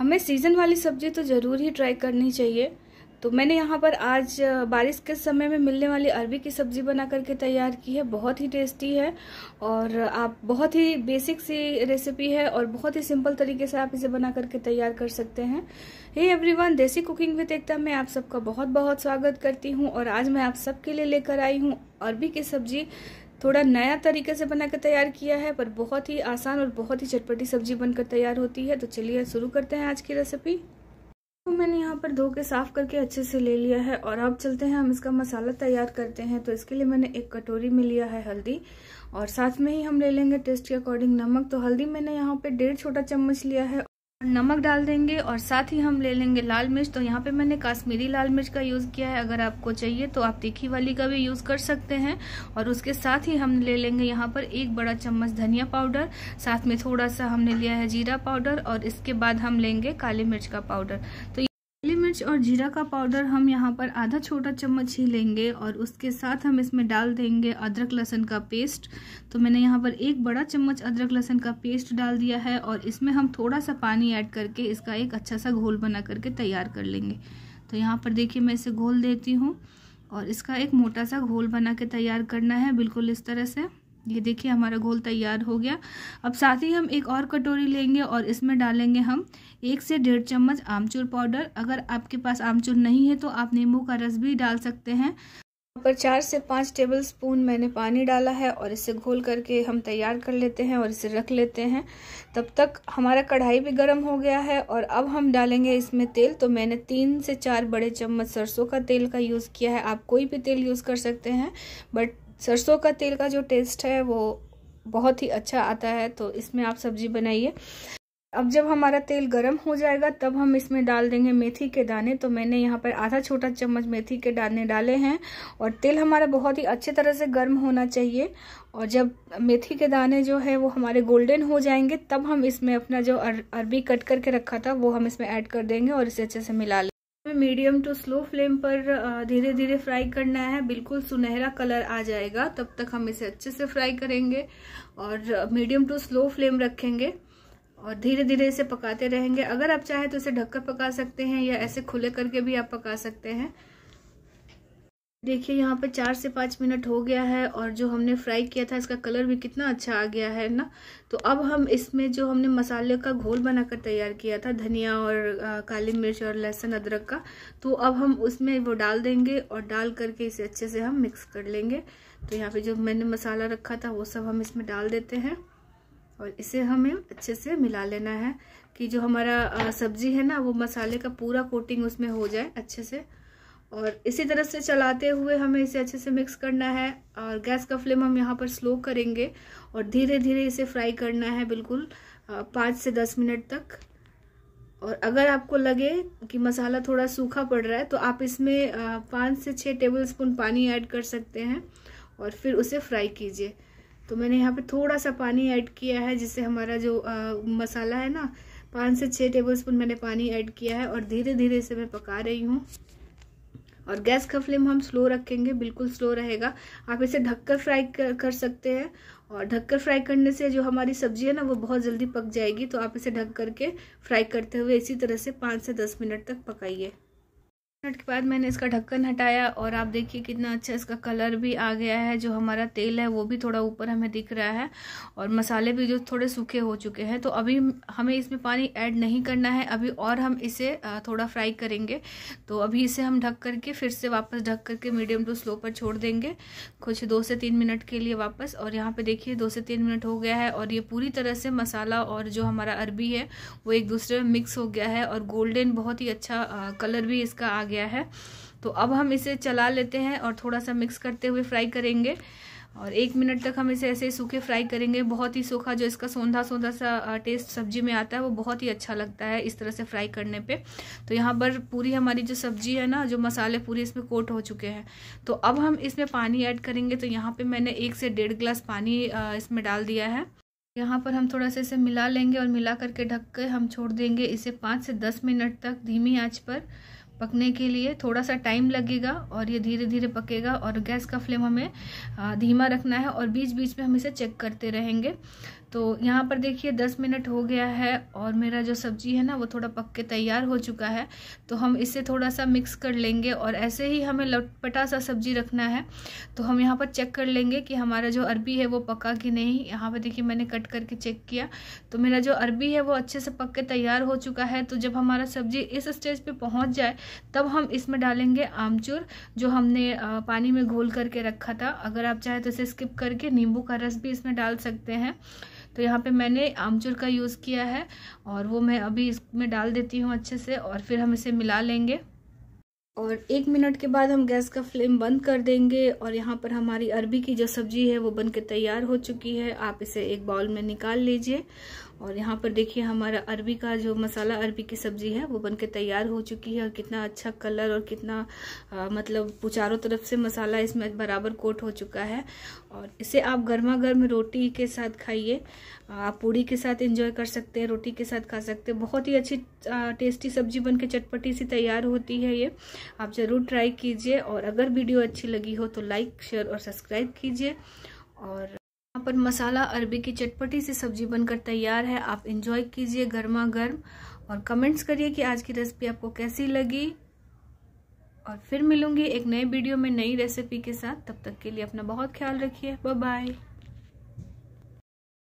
हमें सीज़न वाली सब्जी तो ज़रूर ही ट्राई करनी चाहिए तो मैंने यहाँ पर आज बारिश के समय में मिलने वाली अरबी की सब्ज़ी बना करके तैयार की है बहुत ही टेस्टी है और आप बहुत ही बेसिक सी रेसिपी है और बहुत ही सिंपल तरीके से आप इसे बना करके तैयार कर सकते हैं hey everyone Desi cooking with Ekta मैं आप सबका बहुत बहुत स्वागत करती हूँ और आज मैं आप सबके लिए लेकर आई हूँ अरबी की सब्ज़ी थोड़ा नया तरीके से बनाकर तैयार किया है पर बहुत ही आसान और बहुत ही चटपटी सब्जी बनकर तैयार होती है तो चलिए शुरू करते हैं आज की रेसिपी तो मैंने यहाँ पर धो के साफ़ करके अच्छे से ले लिया है और अब चलते हैं हम इसका मसाला तैयार करते हैं तो इसके लिए मैंने एक कटोरी में लिया है हल्दी और साथ में ही हम ले लेंगे टेस्ट के अकॉर्डिंग नमक तो हल्दी मैंने यहाँ पे डेढ़ छोटा चम्मच लिया है नमक डाल देंगे और साथ ही हम ले लेंगे लाल मिर्च तो यहाँ पे मैंने काश्मीरी लाल मिर्च का यूज़ किया है अगर आपको चाहिए तो आप तीखी वाली का भी यूज़ कर सकते हैं और उसके साथ ही हम ले लेंगे यहाँ पर एक बड़ा चम्मच धनिया पाउडर साथ में थोड़ा सा हमने लिया है जीरा पाउडर और इसके बाद हम लेंगे काली मिर्च का पाउडर तो मिर्च और जीरा का पाउडर हम यहाँ पर आधा छोटा चम्मच ही लेंगे और उसके साथ हम इसमें डाल देंगे अदरक लहसुन का पेस्ट तो मैंने यहाँ पर एक बड़ा चम्मच अदरक लहसुन का पेस्ट डाल दिया है और इसमें हम थोड़ा सा पानी ऐड करके इसका एक अच्छा सा घोल बना करके तैयार कर लेंगे तो यहाँ पर देखिए मैं इसे घोल देती हूँ और इसका एक मोटा सा घोल बना के तैयार करना है बिल्कुल इस तरह से ये देखिए हमारा घोल तैयार हो गया अब साथ ही हम एक और कटोरी लेंगे और इसमें डालेंगे हम एक से डेढ़ चम्मच आमचूर पाउडर अगर आपके पास आमचूर नहीं है तो आप नींबू का रस भी डाल सकते हैं पर चार से पाँच टेबल स्पून मैंने पानी डाला है और इसे घोल करके हम तैयार कर लेते हैं और इसे रख लेते हैं तब तक हमारा कढ़ाई भी गर्म हो गया है और अब हम डालेंगे इसमें तेल तो मैंने तीन से चार बड़े चम्मच सरसों का तेल का यूज़ किया है आप कोई भी तेल यूज़ कर सकते हैं बट सरसों का तेल का जो टेस्ट है वो बहुत ही अच्छा आता है तो इसमें आप सब्जी बनाइए अब जब हमारा तेल गरम हो जाएगा तब हम इसमें डाल देंगे मेथी के दाने तो मैंने यहाँ पर आधा छोटा चम्मच मेथी के दाने डाले हैं और तेल हमारा बहुत ही अच्छे तरह से गर्म होना चाहिए और जब मेथी के दाने जो है वो हमारे गोल्डन हो जाएंगे तब हम इसमें अपना जो अरबी कट करके रखा था वो हम इसमें ऐड कर देंगे और इसे अच्छे से मिला लें में मीडियम टू स्लो फ्लेम पर धीरे धीरे फ्राई करना है बिल्कुल सुनहरा कलर आ जाएगा तब तक हम इसे अच्छे से फ्राई करेंगे और मीडियम टू स्लो फ्लेम रखेंगे और धीरे धीरे इसे पकाते रहेंगे अगर आप चाहें तो इसे ढककर पका सकते हैं या ऐसे खुले करके भी आप पका सकते हैं देखिए यहाँ पर चार से पाँच मिनट हो गया है और जो हमने फ्राई किया था इसका कलर भी कितना अच्छा आ गया है ना तो अब हम इसमें जो हमने मसाले का घोल बनाकर तैयार किया था धनिया और काली मिर्च और लहसुन अदरक का तो अब हम उसमें वो डाल देंगे और डाल करके इसे अच्छे से हम मिक्स कर लेंगे तो यहाँ पे जो मैंने मसाला रखा था वो सब हम इसमें डाल देते हैं और इसे हमें अच्छे से मिला लेना है कि जो हमारा सब्जी है ना वो मसाले का पूरा कोटिंग उसमें हो जाए अच्छे से और इसी तरह से चलाते हुए हमें इसे अच्छे से मिक्स करना है और गैस का फ्लेम हम यहाँ पर स्लो करेंगे और धीरे धीरे इसे फ्राई करना है बिल्कुल पाँच से दस मिनट तक और अगर आपको लगे कि मसाला थोड़ा सूखा पड़ रहा है तो आप इसमें पाँच से छः टेबल स्पून पानी ऐड कर सकते हैं और फिर उसे फ्राई कीजिए तो मैंने यहाँ पे थोड़ा सा पानी ऐड किया है जिससे हमारा जो आ, मसाला है ना पाँच से छः टेबल स्पून मैंने पानी ऐड किया है और धीरे धीरे इसे मैं पका रही हूँ और गैस का फ्लेम हम स्लो रखेंगे बिल्कुल स्लो रहेगा आप इसे ढककर फ्राई कर, कर सकते हैं और ढककर फ्राई करने से जो हमारी सब्जी है ना वो बहुत जल्दी पक जाएगी तो आप इसे ढक करके फ्राई करते हुए इसी तरह से पाँच से दस मिनट तक पकाइए मिनट के बाद मैंने इसका ढक्कन हटाया और आप देखिए कितना अच्छा इसका कलर भी आ गया है जो हमारा तेल है वो भी थोड़ा ऊपर हमें दिख रहा है और मसाले भी जो थोड़े सूखे हो चुके हैं तो अभी हमें इसमें पानी ऐड नहीं करना है अभी और हम इसे थोड़ा फ्राई करेंगे तो अभी इसे हम ढक करके फिर से वापस ढक करके मीडियम टू स्लो पर छोड़ देंगे कुछ दो से तीन मिनट के लिए वापस और यहाँ पर देखिए दो से तीन मिनट हो गया है और ये पूरी तरह से मसाला और जो हमारा अरबी है वो एक दूसरे में मिक्स हो गया है और गोल्डन बहुत ही अच्छा कलर भी इसका आ गया है तो अब हम इसे चला लेते हैं और थोड़ा सा मिक्स करते हुए फ्राई करेंगे और एक मिनट तक हम इसे ऐसे सूखे फ्राई करेंगे बहुत ही सूखा जो इसका सौंधा सौंधा सा टेस्ट सब्जी में आता है वो बहुत ही अच्छा लगता है इस तरह से फ्राई करने पे तो यहाँ पर पूरी हमारी जो सब्जी है ना जो मसाले पूरी इसमें कोट हो चुके हैं तो अब हम इसमें पानी ऐड करेंगे तो यहाँ पे मैंने एक से डेढ़ ग्लास पानी इसमें डाल दिया है यहाँ पर हम थोड़ा सा इसे मिला लेंगे और मिला करके ढक के हम छोड़ देंगे इसे पाँच से दस मिनट तक धीमी आँच पर पकने के लिए थोड़ा सा टाइम लगेगा और ये धीरे धीरे पकेगा और गैस का फ्लेम हमें धीमा रखना है और बीच बीच में हम इसे चेक करते रहेंगे तो यहाँ पर देखिए दस मिनट हो गया है और मेरा जो सब्जी है ना वो थोड़ा पक के तैयार हो चुका है तो हम इसे थोड़ा सा मिक्स कर लेंगे और ऐसे ही हमें लटपटा सा सब्जी रखना है तो हम यहाँ पर चेक कर लेंगे कि हमारा जो अरबी है वो पका कि नहीं यहाँ पर देखिए मैंने कट करके चेक किया तो मेरा जो अरबी है वो अच्छे से पक के तैयार हो चुका है तो जब हमारा सब्जी इस स्टेज पर पहुँच जाए तब हम इसमें डालेंगे आमचूर जो हमने पानी में घोल करके रखा था अगर आप चाहें तो इसे स्किप करके नींबू का रस भी इसमें डाल सकते हैं तो यहाँ पे मैंने आमचूर का यूज़ किया है और वो मैं अभी इसमें डाल देती हूँ अच्छे से और फिर हम इसे मिला लेंगे और एक मिनट के बाद हम गैस का फ्लेम बंद कर देंगे और यहाँ पर हमारी अरबी की जो सब्जी है वो बनके तैयार हो चुकी है आप इसे एक बाउल में निकाल लीजिए और यहाँ पर देखिए हमारा अरबी का जो मसाला अरबी की सब्ज़ी है वो बनके तैयार हो चुकी है और कितना अच्छा कलर और कितना आ, मतलब चारों तरफ से मसाला इसमें बराबर कोट हो चुका है और इसे आप गर्मा गर्म रोटी के साथ खाइए आप पूड़ी के साथ एंजॉय कर सकते हैं रोटी के साथ खा सकते हैं बहुत ही अच्छी टेस्टी सब्जी बन के चटपटी सी तैयार होती है ये आप ज़रूर ट्राई कीजिए और अगर वीडियो अच्छी लगी हो तो लाइक शेयर और सब्सक्राइब कीजिए और यहाँ पर मसाला अरबी की चटपटी से सब्जी बनकर तैयार है आप इंजॉय कीजिए गर्मा गर्म और कमेंट्स करिए कि आज की रेसिपी आपको कैसी लगी और फिर मिलूंगी एक नए वीडियो में नई रेसिपी के साथ तब तक के लिए अपना बहुत ख्याल रखिए बाय बाय